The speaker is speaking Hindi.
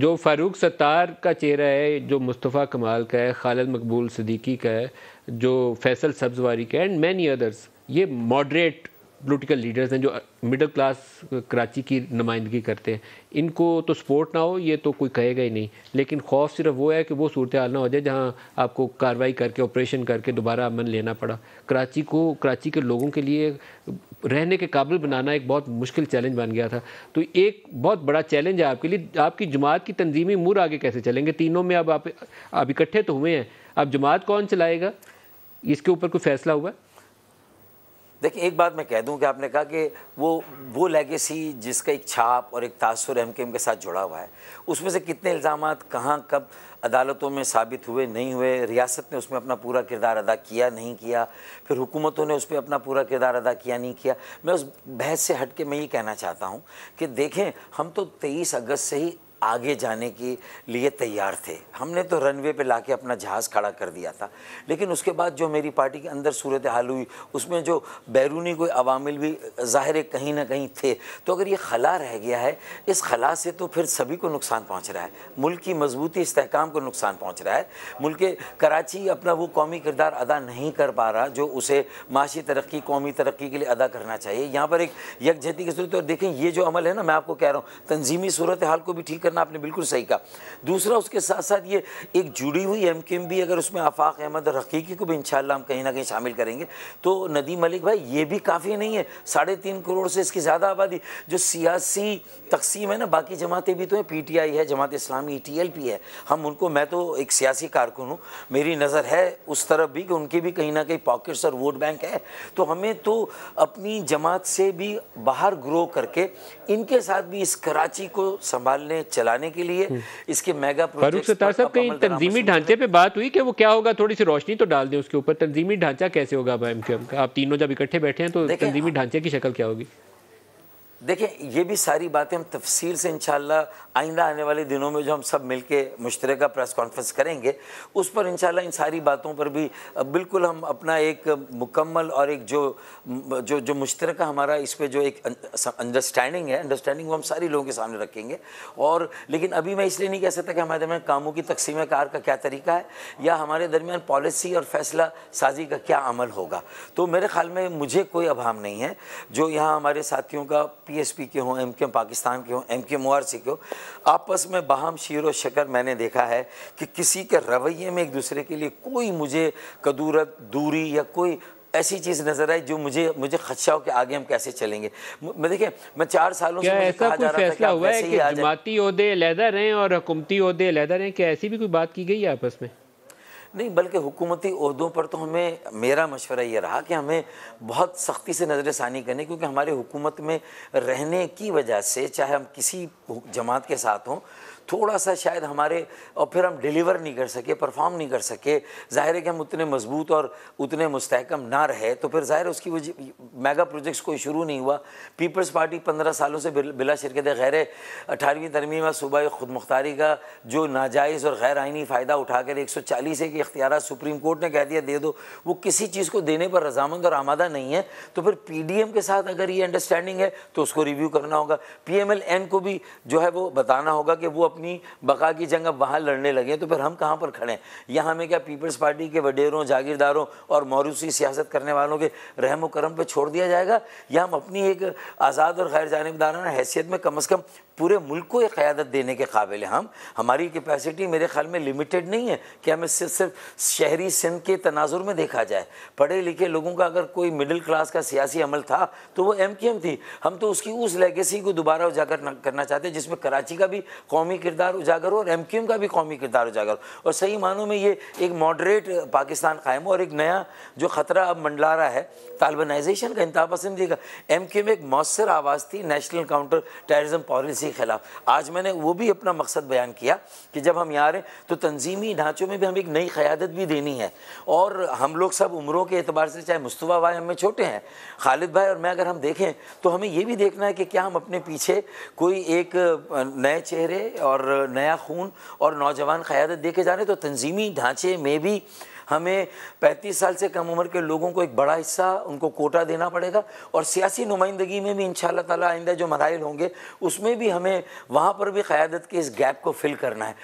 जो फ़ारूक सत्तार का चेहरा है जो मुस्तफ़ा कमाल का है खालद मकबूल सदीकी का है जो फैसल सब्जवारी का एंड मैनी अदर्स ये मॉडरेट पोलिटिकल लीडर्स हैं जो मिडिल क्लास कराची की नुमाइंदगी करते हैं इनको तो सपोर्ट ना हो ये तो कोई कहेगा ही नहीं लेकिन खौफ सिर्फ वो है कि वो सूरत हाल ना हो जाए जहाँ आपको कार्रवाई करके ऑपरेशन करके दोबारा अमन लेना पड़ा कराची को कराची के लोगों के लिए रहने के काबिल बनाना एक बहुत मुश्किल चैलेंज बन गया था तो एक बहुत बड़ा चैलेंज है आपके लिए आपकी जमात की तंजीमी मूर आगे कैसे चलेंगे तीनों में अब आप अब इकट्ठे तो हुए हैं अब जमात कौन चलाएगा इसके ऊपर कोई फैसला हुआ है देखिए एक बात मैं कह दूं कि आपने कहा कि वो वो लेगेसी जिसका एक छाप और एक तासर एम के एम के साथ जुड़ा हुआ है उसमें से कितने इल्ज़ाम कहाँ कब अदालतों में साबित हुए नहीं हुए रियासत ने उसमें अपना पूरा किरदार अदा किया नहीं किया फिर हुकूमतों ने उस पर अपना पूरा किरदार अदा किया नहीं किया मैं उस बहस से हट के मैं ये कहना चाहता हूँ कि देखें हम तो तेईस अगस्त से ही आगे जाने के लिए तैयार थे हमने तो रनवे पे लाके अपना जहाज़ खड़ा कर दिया था लेकिन उसके बाद जो मेरी पार्टी के अंदर सूरत हाल हुई उसमें जो बैरूनी कोई अवामिल भी ज़ाहिर कहीं ना कहीं थे तो अगर ये खला रह गया है इस खला से तो फिर सभी को नुकसान पहुँच रहा है मुल्क की मजबूती इसकाम को नुकसान पहुँच रहा है मुल्क कराची अपना वो कौमी किरदार अदा नहीं कर पा रहा जो उसे माशी तरक्की कौमी तरक्की के लिए अदा करना चाहिए यहाँ पर एक यकजहती की सूरत और देखें ये जो अमल है ना मैं आपको कह रहा हूँ तंजीमी सूरत हाल को भी ठीक करना आपने बिल्कुल सही कहा दूसरा उसके साथ साथ ये एक जुड़ी हुई एम के एम भी अगर उसमें आफाक अहमद और हकीकी को भी इन हम कहीं ना कहीं शामिल करेंगे तो नदी मलिक भाई ये भी काफ़ी नहीं है साढ़े तीन करोड़ से इसकी ज़्यादा आबादी जो सियासी तकसीम है ना बाकी जमातें भी तो हैं पी टी आई है जमात इस्लामी ई टी एल पी है हम उनको मैं तो एक सियासी कारकुन हूँ मेरी नज़र है उस तरफ भी कि उनके भी कहीं ना कहीं पॉकेट्स और वोट बैंक है तो हमें तो अपनी जमात से भी बाहर ग्रो करके इनके साथ भी इस कराची को संभालने चल चलाने के लिए हम्म। इसके मेगा प्रोजेक्ट सत्तार साहब कहीं तंजीमी ढांचे पे बात हुई कि वो क्या होगा थोड़ी सी रोशनी तो डाल दें उसके ऊपर तंजीमी ढांचा कैसे होगा आप तीनों जब इकट्ठे बैठे हैं तो तंजीमी ढांचे की शक्ल क्या होगी देखें ये भी सारी बातें हम तफसील से इनशाला आइंदा आने वाले दिनों में जो हम सब मिल के मुश्तरक प्रेस कॉन्फ्रेंस करेंगे उस पर इन इन सारी बातों पर भी बिल्कुल हम अपना एक मुकम्मल और एक जो जो जो मुश्तरक हमारा इस पर जो एक अंडरस्टैंडिंग है अंडरस्टैंडिंग वो हम सारे लोगों के सामने रखेंगे और लेकिन अभी मैं इसलिए नहीं कह सकता कि हमारे दरमियान कामों की तकसीम कार का क्या तरीका है या हमारे दरमियान पॉलिसी और फैसला साजी का क्या अमल होगा तो मेरे ख्याल में मुझे कोई अभाव नहीं है जो यहाँ हमारे साथियों का पीएसपी के हों एम पाकिस्तान के हों एम के के हों आपस में बाहम शीर व शकर मैंने देखा है कि किसी के रवैये में एक दूसरे के लिए कोई मुझे कदूरत दूरी या कोई ऐसी चीज़ नज़र आई जो मुझे मुझे खदशा हो कि आगे हम कैसे चलेंगे मैं देखिए मैं चार सालों से ऐसा कोई फैसला हुआ है कि जमाती अहदे लहदा रहें और हुकूमती अहदे लहदा रहें क्या ऐसी भी कोई बात की गई है आपस में नहीं बल्कि हुकूमती अहदों पर तो हमें मेरा मशवरा ये रहा कि हमें बहुत सख्ती से नज़र षानी करनी क्योंकि हमारे हुकूमत में रहने की वजह से चाहे हम किसी जमात के साथ हों थोड़ा सा शायद हमारे और फिर हम डिलीवर नहीं कर सके परफॉर्म नहीं कर सके ज़ाहिर है कि हम उतने मजबूत और उतने मुस्तकम ना रहे तो फिर ज़ाहिर उसकी वजह मेगा प्रोजेक्ट्स कोई शुरू नहीं हुआ पीपल्स पार्टी पंद्रह सालों से बिला शिरकत गैर अठारहवीं तरमीम सूबा खुद मुख्तारी का जो नाजायज़ और गैर आइनी फ़ायदा उठाकर एक सौ चालीस एक इख्तियार सुप्रीम कोर्ट ने कह दिया दे दो वो किसी चीज़ को देने पर रजामंद और आमादा नहीं है तो फिर पी डी एम के साथ अगर ये अंडरस्टैंडिंग है तो उसको रिव्यू करना होगा पी एम एल एन को भी जो है वो बताना होगा कि वो अपनी अपनी बका की जंग अब वहाँ लड़ने लगे तो फिर हम कहाँ पर खड़े हैं यहाँ हमें क्या पीपल्स पार्टी के वडेरों जागीरदारों और मौरूसी सियासत करने वालों के रहम करम पर छोड़ दिया जाएगा या हम अपनी एक आज़ाद और गैर जानबदाराना हैसियत में कम अज़ कम पूरे मुल्क को एक क़्यादत देने के काबिल हैं हम हमारी कैपेसिटी मेरे ख्याल में लिमिटेड नहीं है कि हमें सिर्फ सिर्फ शहरी सिंध के तनाजुर में देखा जाए पढ़े लिखे लोगों का अगर कोई मिडिल क्लास का सियासी अमल था तो वो एम क्यू एम थी हम तो उसकी उस लेगेसी को दोबारा उजागर करना चाहते हैं जिसमें कराची का भी कौमी किरदार उजागर हो और एम का भी कौमी किरदार उजागर हो और सही मानों में ये एक मॉडरेट पाकिस्तान कायम हो और एक नया जो ख़तरा अब मंडला रहा है तालबनाइजेशन का इंतहा पसंदी का एम एक मौसर आवाज़ थी नेशनल काउंटर टेररिज्म पॉलिसी के ख़िलाफ़ आज मैंने वो भी अपना मकसद बयान किया कि जब हम यहाँ रहे तो तंजीमी ढांचों में भी हमें एक नई क़्यादत भी देनी है और हम लोग सब उम्रों के अतबार से चाहे मुस्तवा भाई हमें छोटे हैं खालिद भाई और मैं अगर हम देखें तो हमें ये भी देखना है कि क्या हम अपने पीछे कोई एक नए चेहरे और नया खून और नौजवान क़्यादत देखे जा रहे तो तंजीमी ढांचे में भी हमें 35 साल से कम उम्र के लोगों को एक बड़ा हिस्सा उनको कोटा देना पड़ेगा और सियासी नुमाइंदगी में भी इन तला आइंदा जो मराइल होंगे उसमें भी हमें वहाँ पर भी क़्यादत के इस गैप को फिल करना है